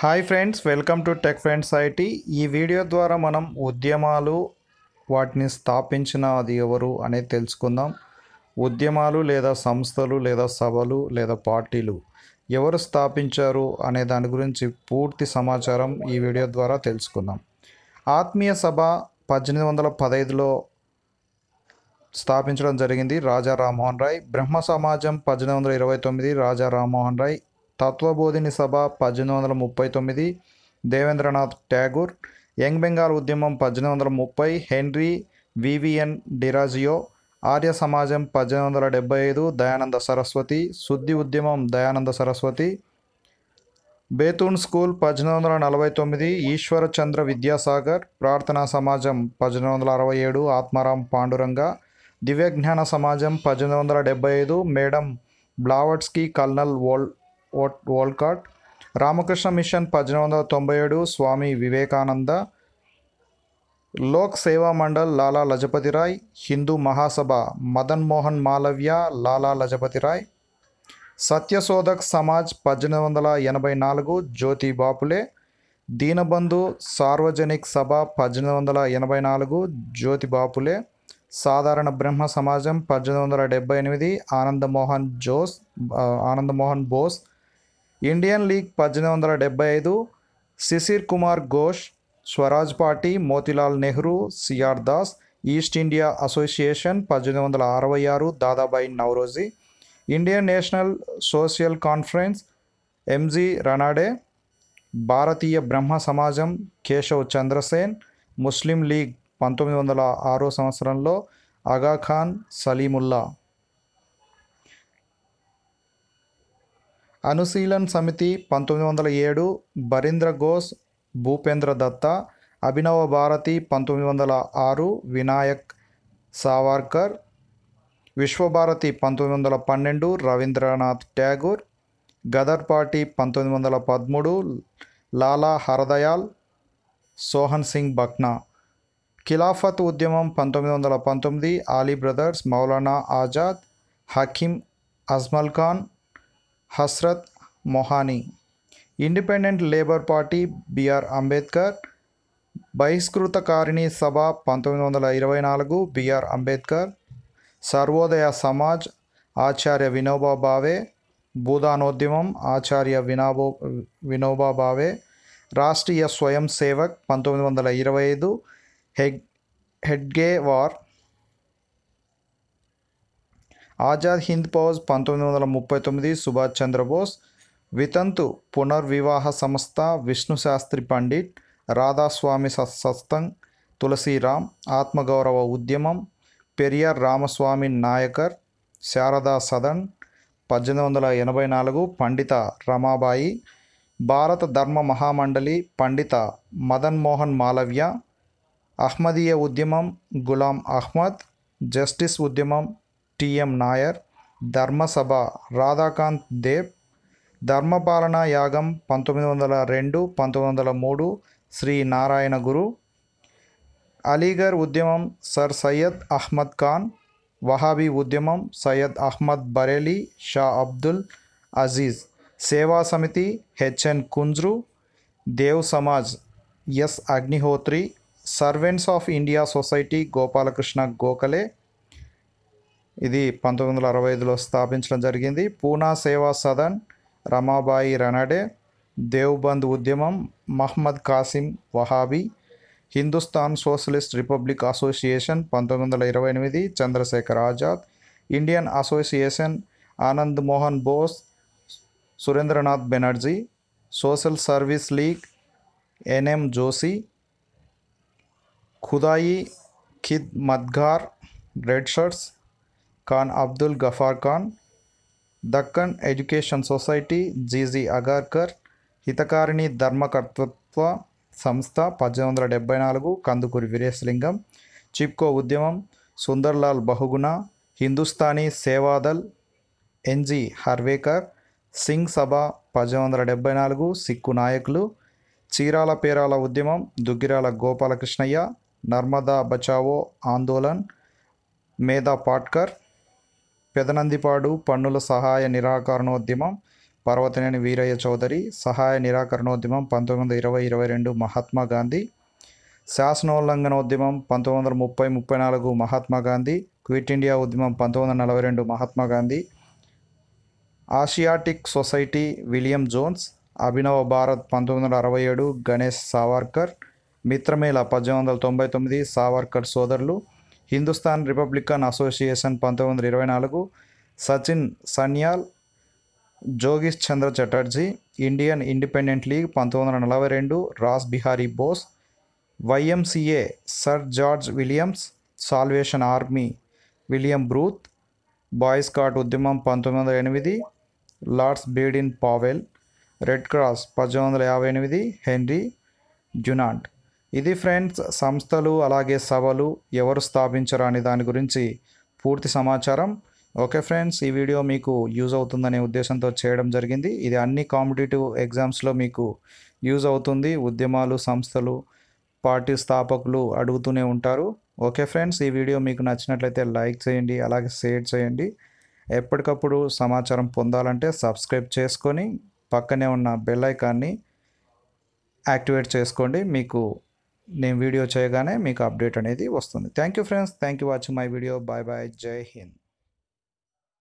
hi friends welcome to tech friends IT ఈ video ద్వారా మనం ఉద్యమాలు వాటిని స్థాపించిన అది ఎవరు అనేది తెలుసుకుందాం ఉద్యమాలు లేదా సంస్థలు లేదా సభలు లేదా పార్టీలు ఎవరు స్థాపించారు అనే దాని గురించి పూర్తి సమాచారం ఈ వీడియో ద్వారా తెలుసుకుందాం ఆత్మీయ సభ పద్దెనిమిది వందల పదహైదులో స్థాపించడం జరిగింది రాజా రామ్మోహన్ రాయ్ బ్రహ్మ సమాజం పద్దెనిమిది వందల ఇరవై తొమ్మిది రాజా రామ్మోహన్ రాయ్ తత్వబోధిని సభ పద్దెనిమిది వందల ముప్పై తొమ్మిది దేవేంద్రనాథ్ ట్యాగూర్ యంగ్ బెంగాల్ ఉద్యమం పద్దెనిమిది వందల ముప్పై హెన్రీ వివిఎన్ డిరాజియో ఆర్య సమాజం పద్దెనిమిది వందల డెబ్బై ఐదు దయానంద సరస్వతి శుద్ధి ఉద్యమం దయానంద సరస్వతి బేతూన్ స్కూల్ పద్దెనిమిది వందల నలభై తొమ్మిది ఈశ్వరచంద్ర విద్యాసాగర్ ప్రార్థనా సమాజం పద్దెనిమిది వందల అరవై ఏడు ఆత్మారాం పాండురంగ దివ్యజ్ఞాన సమాజం పద్దెనిమిది వందల డెబ్బై ఐదు మేడం బ్లావర్ట్స్కి కల్నల్ వోల్డ్ వోల్కాట్ రామకృష్ణ మిషన్ పద్దెనిమిది వందల తొంభై ఏడు స్వామి వివేకానంద లోక్ సేవా మండల్ లాలా లజపతిరాయ్ హిందూ మహాసభ మదన్ మోహన్ మాలవ్య లాలా లజపతిరాయ్ సత్యశోధక్ సమాజ్ పద్దెనిమిది వందల ఎనభై నాలుగు జ్యోతి బాపులే దీనబంధు సార్వజనిక్ సభ పద్దెనిమిది వందల ఎనభై నాలుగు జ్యోతి బాపులే సాధారణ బ్రహ్మ సమాజం పద్దెనిమిది వందల డెబ్బై ఎనిమిది ఆనందమోహన్ జోస్ ఆనందమోహన్ బోస్ ఇండియన్ లీగ్ పద్దెనిమిది వందల డెబ్బై ఐదు Shishir Kumar Ghosh Swaraj party Motilal Nehru CR Das East India association పద్దెనిమిది వందల అరవై ఆరు Dadabhai Naoroji Indian national social conference MG Ranade Bharatiya Brahma సమాజం కేశవ్ చంద్రసేన్ ముస్లిం లీగ్ పంతొమ్మిది వందల ఆరో సంవత్సరంలో ఆగాఖాన్ సలీముల్లా అనుశీలన్ సమితి పంతొమ్మిది వందల ఏడు బరీంద్ర ఘోష్ భూపేంద్ర దత్త అభినవ భారతి పంతొమ్మిది వందల ఆరు వినాయక్ సావర్కర్ విశ్వభారతి పంతొమ్మిది వందల పన్నెండు రవీంద్రనాథ్ ట్యాగూర్ గదర్ పార్టీ పంతొమ్మిది వందల పదమూడు లాలా హరదయాల్ సోహన్ సింగ్ బక్నా ఖిలాఫత్ ఉద్యమం పంతొమ్మిది వందల పంతొమ్మిది Ali brothers Maulana Azad Hakim Ajmal Khan Hasrat Mohani independent labour party BR Ambedkar Bahishkritakarini Sabha పంతొమ్మిది వందల ఇరవై నాలుగు బిఆర్ అంబేద్కర్ సర్వోదయ సమాజ్ ఆచార్య వినోబా భావే భూదానోద్యమం ఆచార్య వినాబో వినోబా భావే రాష్ట్రీయ స్వయం సేవక్ పంతొమ్మిది వందల ఇరవై ఐదు హెగ్ హెడ్గేవార్ వార్ ఆజాద్ హింద్ పౌజ్ పంతొమ్మిది వందల ముప్పై తొమ్మిది సుభాష్ చంద్రబోస్ వితంతు పునర్వివాహ సంస్థ విష్ణు శాస్త్రి పండిట్ రాధాస్వామి సత్సంగ్ తులసీరామ్ ఆత్మగౌరవ ఉద్యమం పెరియార్ రామస్వామి నాయకర్ శారదా సదన్ పద్దెనిమిది వందల ఎనభై నాలుగు పండిత రమాబాయి భారత ధర్మ మహామండలి పండిత మదన్ మోహన్ మాలవ్య అహ్మదీయ ఉద్యమం గులాం అహ్మద్ జస్టిస్ ఉద్యమం టిఎం నాయర్ ధర్మసభ రాధాకాంత్ దేవ్ ధర్మపాలన యాగం పంతొమ్మిది వందల రెండు పంతొమ్మిది వందల మూడు శ్రీ నారాయణ గురు అలీఘర్ ఉద్యమం సర్ సయ్యద్ అహ్మద్ ఖాన్ వహాబీ ఉద్యమం Syed Ahmad Bareli Shah Abdul Aziz Seva Samiti H N Kunzru Dev Samaj S Agnihotri servants of India society Gopal Krishna Gokhale ఇది పంతొమ్మిది వందల అరవై ఐదులో స్థాపించడం జరిగింది పూనా సేవా సదన్ రమాబాయి రనడే దేవ్బంద్ ఉద్యమం Mohammad Qasim Wahabi Hindustan socialist republic association పంతొమ్మిది వందల ఇరవై ఎనిమిది Chandrashekhar Azad Indian association Anand Mohan Bose Surendranath Banerjee social service league N M Joshi Khudai Khidmatgar red shirts Khan Abdul Ghaffar Khan Deccan education society G G Agarkar Hitakarini ధర్మకర్తృత్వ సంస్థ పద్దెనిమిది వందల డెబ్బై నాలుగు కందుకూరి వీరేశలింగం చిప్కో ఉద్యమం సుందర్లాల్ బహుగుణ హిందుస్థానీ సేవాదల్ ఎన్జి హర్వేకర్ సింగ్ సభ పద్దెనిమిది వందల డెబ్బై నాలుగు సిక్కు నాయకులు చీరాల పేరాల ఉద్యమం దుగ్గిరాల గోపాలకృష్ణయ్య నర్మదా బచావో ఆందోళన్ మేధా పాట్కర్ పెదనందిపాడు పన్నుల సహాయ నిరాకరణోద్యమం పర్వతనేని వీరయ్య చౌదరి సహాయ నిరాకరణోద్యమం పంతొమ్మిది వందల ఇరవై ఇరవై రెండు మహాత్మా గాంధీ శాసనోల్లంఘనోద్యమం పంతొమ్మిది వందల ముప్పై ముప్పై నాలుగు మహాత్మా గాంధీ క్విట్ ఇండియా ఉద్యమం పంతొమ్మిది వందల నలభై రెండు Mahatma Gandhi Asiatic society William Jones Abhinav Bharat పంతొమ్మిది వందల అరవై ఏడు గణేష్ సావర్కర్ మిత్రమేళ పద్దెనిమిది వందల తొంభై తొమ్మిది సావర్కర్ సోదరులు హిందుస్థాన్ రిపబ్లికన్ అసోసియేషన్ పంతొమ్మిది వందల ఇరవై నాలుగు సచిన్ సన్యాల్ జోగిష్ Chandra Chatterjee Indian independent league పంతొమ్మిది వందల నలభై రెండు Ras Bihari Bose YMCA sir George Williams salvation army William Booth boys scout ఉద్యమం పంతొమ్మిది వందల ఎనిమిది lords Baden Powell red cross పద్దెనిమిది వందల యాభై ఎనిమిది హెన్రీ జునాంట్ ఇది ఫ్రెండ్స్ సంస్థలు అలాగే సభలు ఎవరు స్థాపించరు అనే దాని గురించి పూర్తి సమాచారం ఓకే ఫ్రెండ్స్ ఈ వీడియో మీకు యూజ్ అవుతుందనే ఉద్దేశంతో చేయడం జరిగింది ఇది అన్ని కాంపిటేటివ్ ఎగ్జామ్స్లో మీకు యూజ్ అవుతుంది ఉద్యమాలు సంస్థలు పార్టీ స్థాపకులు అడుగుతూనే ఉంటారు ఓకే ఫ్రెండ్స్ ఈ వీడియో మీకు నచ్చినట్లయితే లైక్ చేయండి అలాగే షేర్ చేయండి ఎప్పటికప్పుడు సమాచారం పొందాలంటే సబ్స్క్రైబ్ చేసుకొని పక్కనే ఉన్న బెల్ ఐకాన్ని యాక్టివేట్ చేసుకోండి మీకు నేను వీడియో చేయగానే మీకు అప్డేట్ అనేది వస్తుంది thank you friends thank you watching my video bye bye Jai Hind